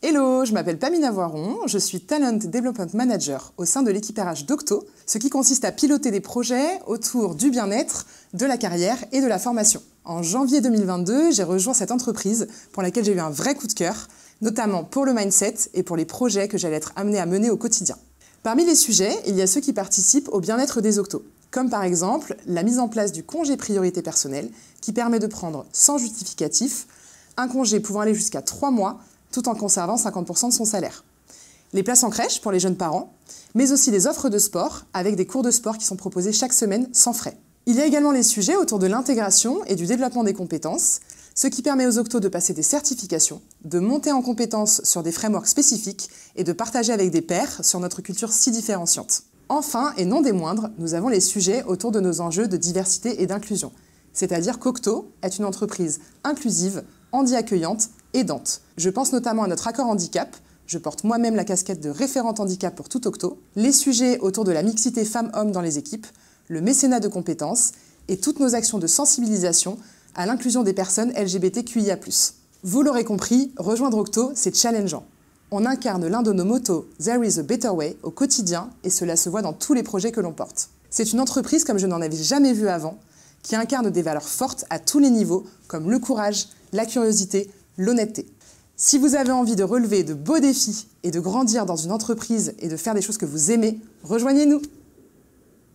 Hello, je m'appelle Pamina Voiron, je suis Talent Development Manager au sein de l'équipe d'Octo, ce qui consiste à piloter des projets autour du bien-être, de la carrière et de la formation. En janvier 2022, j'ai rejoint cette entreprise pour laquelle j'ai eu un vrai coup de cœur, notamment pour le mindset et pour les projets que j'allais être amenée à mener au quotidien. Parmi les sujets, il y a ceux qui participent au bien-être des Octo, comme par exemple la mise en place du congé priorité personnelle qui permet de prendre sans justificatif un congé pouvant aller jusqu'à trois mois tout en conservant 50% de son salaire. Les places en crèche pour les jeunes parents, mais aussi des offres de sport avec des cours de sport qui sont proposés chaque semaine sans frais. Il y a également les sujets autour de l'intégration et du développement des compétences, ce qui permet aux octos de passer des certifications, de monter en compétences sur des frameworks spécifiques et de partager avec des pairs sur notre culture si différenciante. Enfin, et non des moindres, nous avons les sujets autour de nos enjeux de diversité et d'inclusion, c'est-à-dire qu'Octo est une entreprise inclusive handi-accueillante, aidante. Je pense notamment à notre accord handicap, je porte moi-même la casquette de référente handicap pour tout Octo, les sujets autour de la mixité femmes-hommes dans les équipes, le mécénat de compétences et toutes nos actions de sensibilisation à l'inclusion des personnes LGBTQIA+. Vous l'aurez compris, rejoindre Octo, c'est challengeant. On incarne l'un de nos motos There is a better way au quotidien et cela se voit dans tous les projets que l'on porte. C'est une entreprise comme je n'en avais jamais vu avant qui incarne des valeurs fortes à tous les niveaux, comme le courage, la curiosité, l'honnêteté. Si vous avez envie de relever de beaux défis et de grandir dans une entreprise et de faire des choses que vous aimez, rejoignez-nous